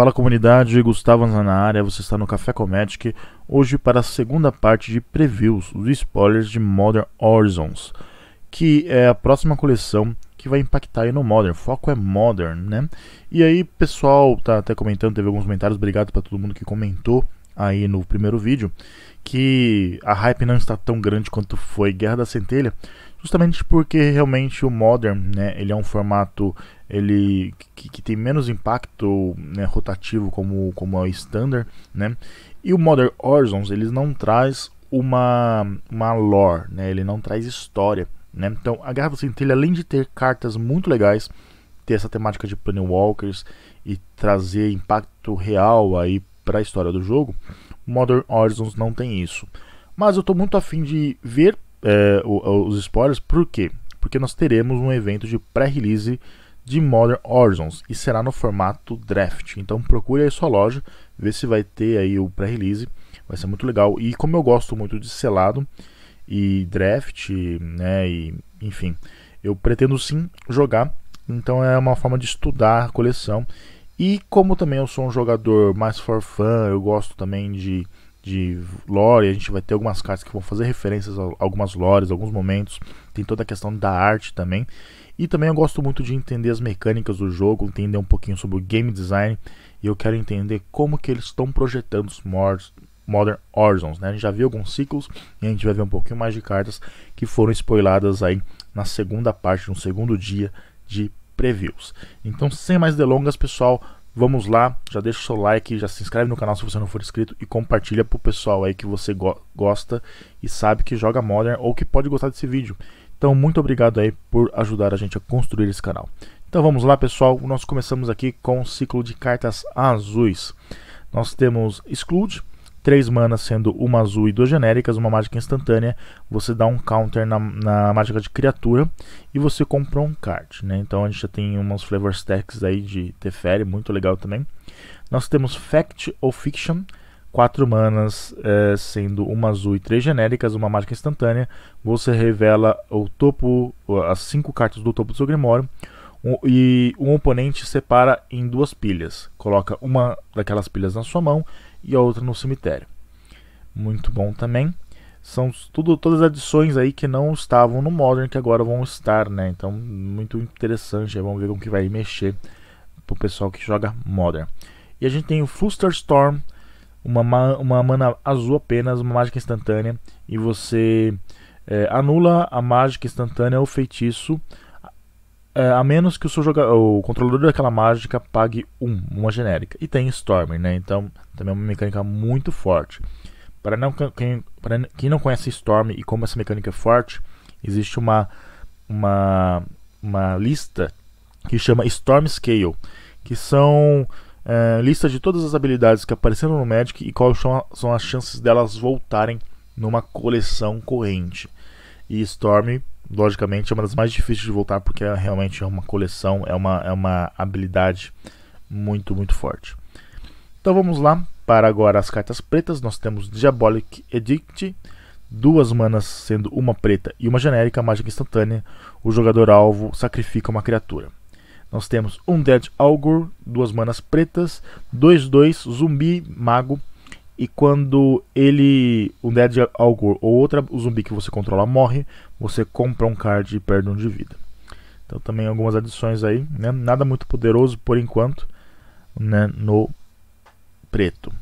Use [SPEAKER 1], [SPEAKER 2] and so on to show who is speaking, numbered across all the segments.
[SPEAKER 1] Fala comunidade, Gustavo Anza na área, você está no Café Comedic, hoje para a segunda parte de previews, os spoilers de Modern Horizons, que é a próxima coleção que vai impactar aí no Modern, o foco é Modern, né? E aí, pessoal, tá até comentando, teve alguns comentários, obrigado para todo mundo que comentou aí no primeiro vídeo, que a hype não está tão grande quanto foi Guerra da Centelha, justamente porque realmente o modern, né, ele é um formato ele que, que tem menos impacto né, rotativo como como é o standard, né? E o Modern Horizons, eles não traz uma uma lore, né? Ele não traz história, né? Então, a Garra Centelha além de ter cartas muito legais, ter essa temática de Planewalkers e trazer impacto real aí para a história do jogo, Modern Horizons não tem isso. Mas eu estou muito afim de ver é, os spoilers, por quê? Porque nós teremos um evento de pré-release de Modern Horizons e será no formato draft. Então procure aí sua loja, vê se vai ter aí o pré-release, vai ser muito legal. E como eu gosto muito de selado e draft, né, e enfim, eu pretendo sim jogar, então é uma forma de estudar a coleção. E como também eu sou um jogador mais for fun, eu gosto também de de lore, a gente vai ter algumas cartas que vão fazer referências a algumas lores, alguns momentos. Tem toda a questão da arte também. E também eu gosto muito de entender as mecânicas do jogo, entender um pouquinho sobre o game design e eu quero entender como que eles estão projetando os mods Modern Horizons, né? A gente já viu alguns ciclos e a gente vai ver um pouquinho mais de cartas que foram spoiladas aí na segunda parte, no segundo dia de previews. Então, sem mais delongas, pessoal, Vamos lá, já deixa o seu like, já se inscreve no canal se você não for inscrito e compartilha pro pessoal aí que você go gosta e sabe que joga Modern ou que pode gostar desse vídeo. Então, muito obrigado aí por ajudar a gente a construir esse canal. Então vamos lá, pessoal, nós começamos aqui com o ciclo de cartas azuis. Nós temos Exclude, três manas, sendo uma azul e duas genéricas, uma mágica instantânea. Você dá um counter na, na mágica de criatura e você compra um card. Né? Então a gente já tem umas flavor stacks aí de Teferi, muito legal também. Nós temos Fact ou Fiction. Quatro manas, eh, sendo uma azul e três genéricas, uma mágica instantânea. Você revela o topo, as cinco cartas do topo do seu Grimório. Um, e um oponente separa em duas pilhas. Coloca uma daquelas pilhas na sua mão e a outra no cemitério. Muito bom também. São tudo todas adições aí que não estavam no Modern que agora vão estar, né? Então, muito interessante, vamos ver como que vai mexer pro pessoal que joga Modern. E a gente tem o Fluster Storm, uma, uma mana azul apenas, uma mágica instantânea, e você é, anula a mágica instantânea ou feitiço é, a menos que o, seu o controlador daquela mágica pague um, uma genérica. E tem Stormer, né? Então também é uma mecânica muito forte. Para, não, quem, para quem não conhece Storm e como essa mecânica é forte, existe uma, uma, uma lista que chama Storm Scale, que são é, listas de todas as habilidades que apareceram no Magic e quais são, são as chances delas voltarem numa coleção corrente. E Storm logicamente é uma das mais difíceis de voltar porque é realmente é uma coleção, é uma, é uma habilidade muito, muito forte. Então vamos lá para agora as cartas pretas. Nós temos Diabolic Edict, duas manas sendo uma preta e uma genérica, mágica instantânea. O jogador alvo sacrifica uma criatura. Nós temos Undead Algor, duas manas pretas, 2-2, zumbi, mago, e quando ele, um Dead Algor ou outra zumbi que você controla morre, você compra um card e perde um de vida. Então também algumas adições aí, né? nada muito poderoso por enquanto né? no preto.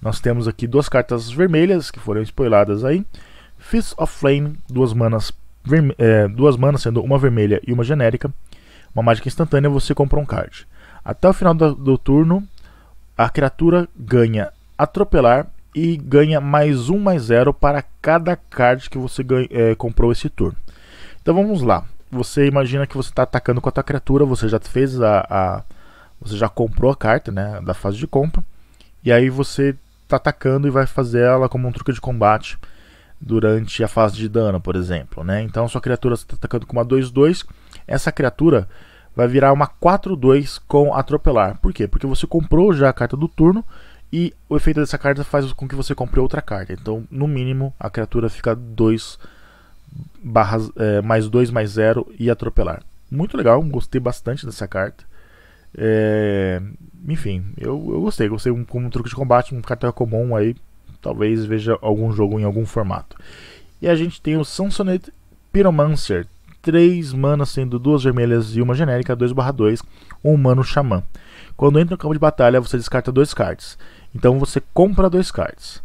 [SPEAKER 1] Nós temos aqui duas cartas vermelhas que foram spoiladas aí. Fist of Flame, duas manas, é, duas manas sendo uma vermelha e uma genérica. Uma mágica instantânea, você compra um card. Até o final do, do turno, a criatura ganha atropelar e ganha mais um mais zero para cada card que você ganha, é, comprou esse turno. Então vamos lá. Você imagina que você está atacando com a tua criatura, você já fez a, a, você já comprou a carta, né, da fase de compra, e aí você está atacando e vai fazer ela como um truque de combate durante a fase de dano, por exemplo, né? Então sua criatura está atacando com uma 2/2, essa criatura vai virar uma 4/2 com atropelar. Por quê? Porque você comprou já a carta do turno e o efeito dessa carta faz com que você compre outra carta. Então, no mínimo, a criatura fica 2 é, mais 2 mais 0 e atropelar. Muito legal, gostei bastante dessa carta. É, enfim, eu, eu gostei. Gostei um, como um truque de combate, um cartão comum aí. Talvez veja algum jogo em algum formato. E a gente tem o Sansonet Pyromancer 3 manas, sendo duas vermelhas e uma genérica, 2/2, um humano xamã. Quando entra no campo de batalha, você descarta dois cards. Então você compra dois cards.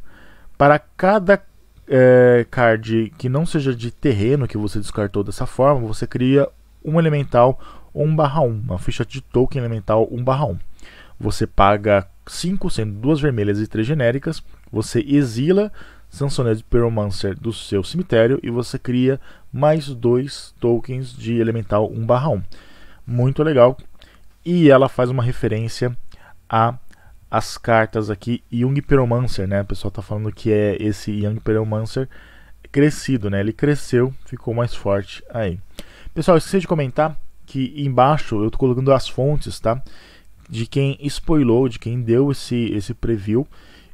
[SPEAKER 1] Para cada é, card que não seja de terreno que você descartou dessa forma, você cria um elemental 1/1, uma ficha de token elemental 1/1. Você paga 5, sendo duas vermelhas e três genéricas. Você exila Sansonet Pyromancer do seu cemitério e você cria mais dois tokens de elemental 1 1. Muito legal. E ela faz uma referência a as cartas aqui Young Pyromancer, né? O pessoal tá falando que é esse Young Pyromancer crescido, né? Ele cresceu, ficou mais forte aí. Pessoal, esqueci de comentar que embaixo eu tô colocando as fontes, tá? De quem spoilou, de quem deu esse, esse preview.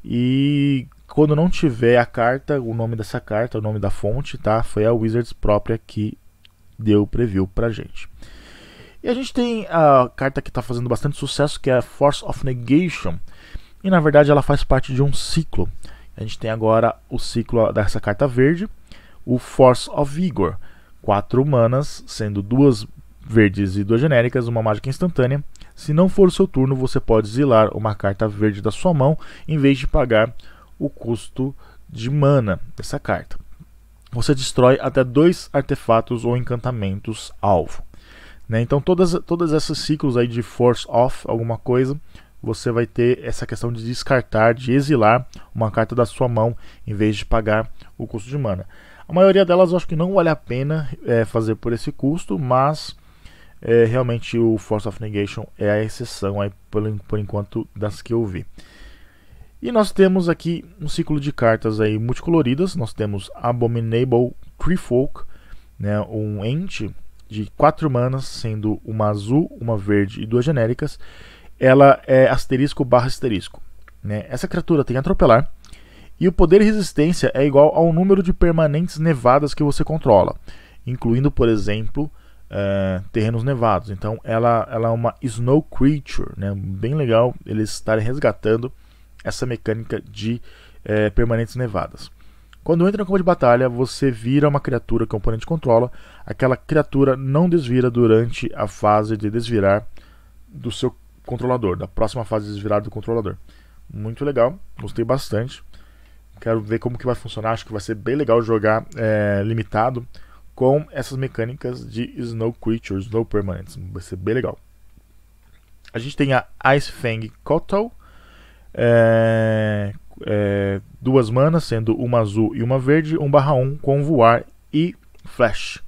[SPEAKER 1] E quando não tiver a carta, o nome dessa carta, o nome da fonte, tá? Foi a Wizards própria que deu o preview pra gente. E a gente tem a carta que está fazendo bastante sucesso, que é Force of Negation. E na verdade ela faz parte de um ciclo. A gente tem agora o ciclo dessa carta verde, o Force of Vigor. Quatro humanas, sendo duas verdes e duas genéricas, uma mágica instantânea. Se não for o seu turno, você pode exilar uma carta verde da sua mão em vez de pagar o custo de mana dessa carta. Você destrói até dois artefatos ou encantamentos alvo. Né? Então, todas, todas esses ciclos aí de force off, alguma coisa, você vai ter essa questão de descartar, de exilar uma carta da sua mão em vez de pagar o custo de mana. A maioria delas eu acho que não vale a pena é, fazer por esse custo, mas é, realmente o Force of Negation é a exceção aí, por, por enquanto das que eu vi. E nós temos aqui um ciclo de cartas aí multicoloridas. Nós temos Abominable Treefolk, né, um ente de quatro manas, sendo uma azul, uma verde e duas genéricas. Ela é asterisco barra asterisco. Né? Essa criatura tem atropelar. E o poder resistência é igual ao número de permanentes nevadas que você controla, incluindo, por exemplo, Uh, terrenos nevados. Então ela, ela é uma snow creature, né? bem legal eles estarem resgatando essa mecânica de é, permanentes nevadas. Quando entra no campo de batalha, você vira uma criatura que o oponente controla. Aquela criatura não desvira durante a fase de desvirar do seu controlador, da próxima fase de desvirar do controlador. Muito legal, gostei bastante. Quero ver como que vai funcionar, acho que vai ser bem legal jogar é, limitado com essas mecânicas de Snow Creatures, Snow Permanents. Vai ser bem legal. A gente tem a Ice Fang Kotal, é, é, duas manas, sendo uma azul e uma verde, 1 barra 1 com voar e flash.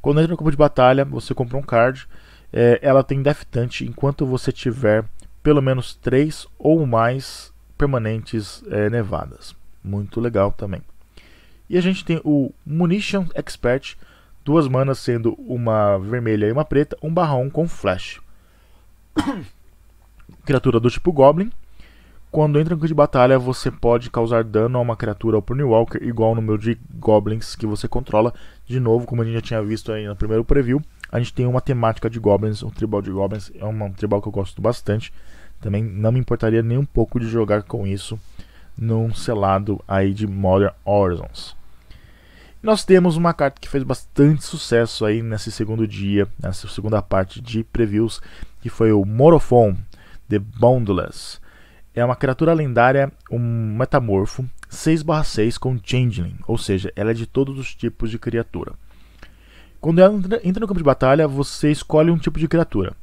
[SPEAKER 1] Quando entra no campo de batalha, você compra um card. É, ela tem deftante enquanto você tiver pelo menos 3 ou mais permanentes é, nevadas. Muito legal também. E a gente tem o Munition Expert, duas manas sendo uma vermelha e uma preta, 1 barra 1 com flash. Criatura do tipo Goblin, quando entra em campo de batalha, você pode causar dano a uma criatura ou Walker igual ao número de goblins que você controla. De novo, como a gente já tinha visto aí no primeiro preview, a gente tem uma temática de goblins, um tribal de goblins, é um tribal que eu gosto bastante. Também não me importaria nem um pouco de jogar com isso num selado aí de Modern Horizons. Nós temos uma carta que fez bastante sucesso aí nesse segundo dia, nessa segunda parte de previews, que foi o Morophon, The Boundless é uma criatura lendária, um metamorfo 6/6 com Changeling, ou seja, ela é de todos os tipos de criatura. Quando ela entra no campo de batalha, você escolhe um tipo de criatura.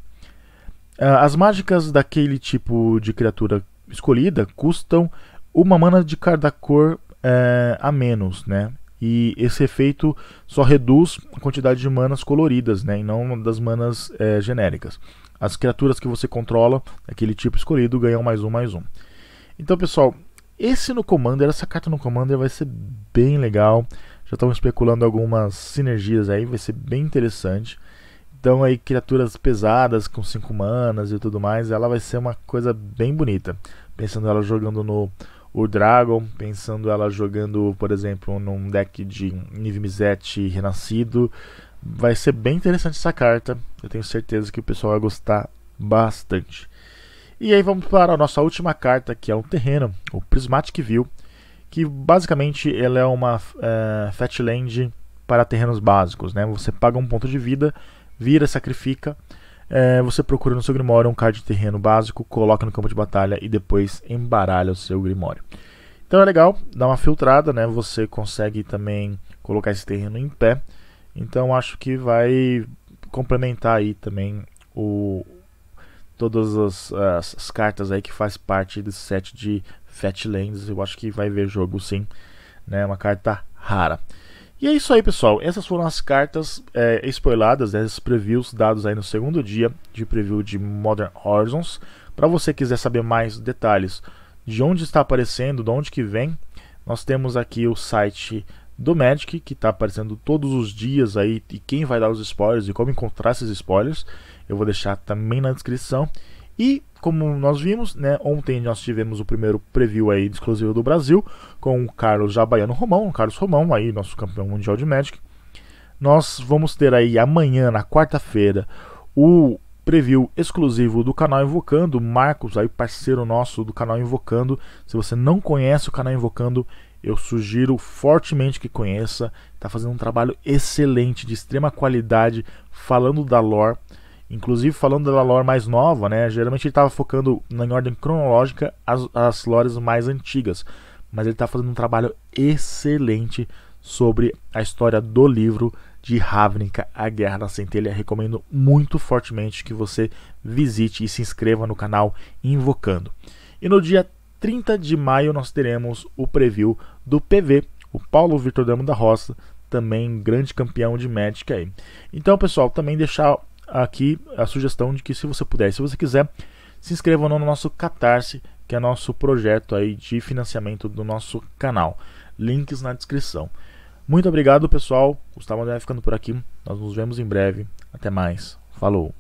[SPEAKER 1] Ah, as mágicas daquele tipo de criatura escolhida custam uma mana de cada cor é, a menos, né? E esse efeito só reduz a quantidade de manas coloridas, né? E não das manas é, genéricas. As criaturas que você controla, aquele tipo escolhido, ganham mais um, mais um. Então, pessoal, esse no Commander, essa carta no Commander vai ser bem legal. Já estão especulando algumas sinergias aí, vai ser bem interessante. Então aí criaturas pesadas com 5 manas e tudo mais, ela vai ser uma coisa bem bonita. Pensando ela jogando no o Dragon, pensando ela jogando, por exemplo, num deck de Niv-Mizzet renascido, vai ser bem interessante essa carta. Eu tenho certeza que o pessoal vai gostar bastante. E aí vamos para a nossa última carta, que é um terreno, o Prismatic View, que basicamente ela é uma uh, eh, Fatland para terrenos básicos. Né? Você paga um ponto de vida, vira, sacrifica, eh, você procura no seu Grimório um card de terreno básico, coloca no campo de batalha e depois embaralha o seu Grimório. Então é legal, dá uma filtrada, né? você consegue também colocar esse terreno em pé. Então acho que vai complementar aí também o todas as, as, as cartas aí que faz parte desse set de Fatlands. Eu acho que vai ver jogo sim, né? Uma carta rara. E é isso aí, pessoal. Essas foram as cartas é, spoiladas, né? esses previews dados aí no segundo dia de preview de Modern Horizons. Para você quiser saber mais detalhes de onde está aparecendo, de onde que vem, nós temos aqui o site do Magic, que está aparecendo todos os dias aí, e quem vai dar os spoilers e como encontrar esses spoilers, eu vou deixar também na descrição. E como nós vimos, né, ontem nós tivemos o primeiro preview aí exclusivo do Brasil com o Carlos Jabaiano Romão, o Carlos Romão, aí nosso campeão mundial de Magic. Nós vamos ter aí amanhã, na quarta-feira, o preview exclusivo do canal Invocando, Marcos, aí parceiro nosso do canal Invocando. Se você não conhece o canal Invocando, eu sugiro fortemente que conheça. Está fazendo um trabalho excelente, de extrema qualidade, falando da lore. Inclusive falando da lore mais nova, né? Geralmente ele estava focando em ordem cronológica as, as lores mais antigas. Mas ele está fazendo um trabalho excelente sobre a história do livro de Ravnica, A Guerra da Centelha. Recomendo muito fortemente que você visite e se inscreva no canal Invocando. E no dia 30 de maio nós teremos o preview do PV, o Paulo Vitor Damo da Roça, também grande campeão de Magic aí. Então, pessoal, também deixar aqui a sugestão de que se você puder, se você quiser, se inscreva no nosso Catarse, que é nosso projeto aí de financiamento do nosso canal. Links na descrição. Muito obrigado, pessoal. Gustavo André ficando por aqui. Nós nos vemos em breve. Até mais. Falou.